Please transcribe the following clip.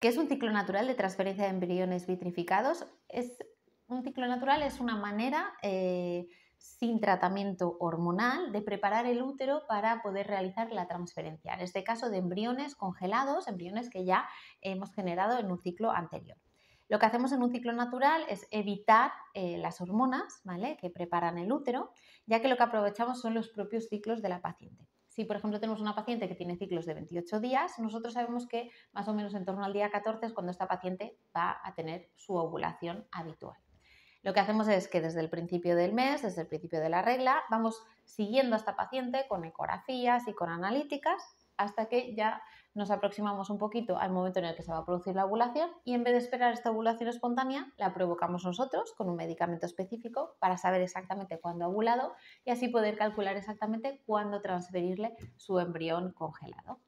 ¿Qué es un ciclo natural de transferencia de embriones vitrificados? Es, un ciclo natural es una manera eh, sin tratamiento hormonal de preparar el útero para poder realizar la transferencia, en este caso de embriones congelados, embriones que ya hemos generado en un ciclo anterior. Lo que hacemos en un ciclo natural es evitar eh, las hormonas que preparan el útero, ya que lo que aprovechamos son los propios ciclos de la paciente. Si, por ejemplo, tenemos una paciente que tiene ciclos de 28 días, nosotros sabemos que más o menos en torno al día 14 es cuando esta paciente va a tener su ovulación habitual. Lo que hacemos es que desde el principio del mes, desde el principio de la regla, vamos siguiendo a esta paciente con ecografías y con analíticas hasta que ya nos aproximamos un poquito al momento en el que se va a producir la ovulación y en vez de esperar esta ovulación espontánea, la provocamos nosotros con un medicamento específico para saber exactamente cuándo ha ovulado y así poder calcular exactamente cuándo transferirle su embrión congelado.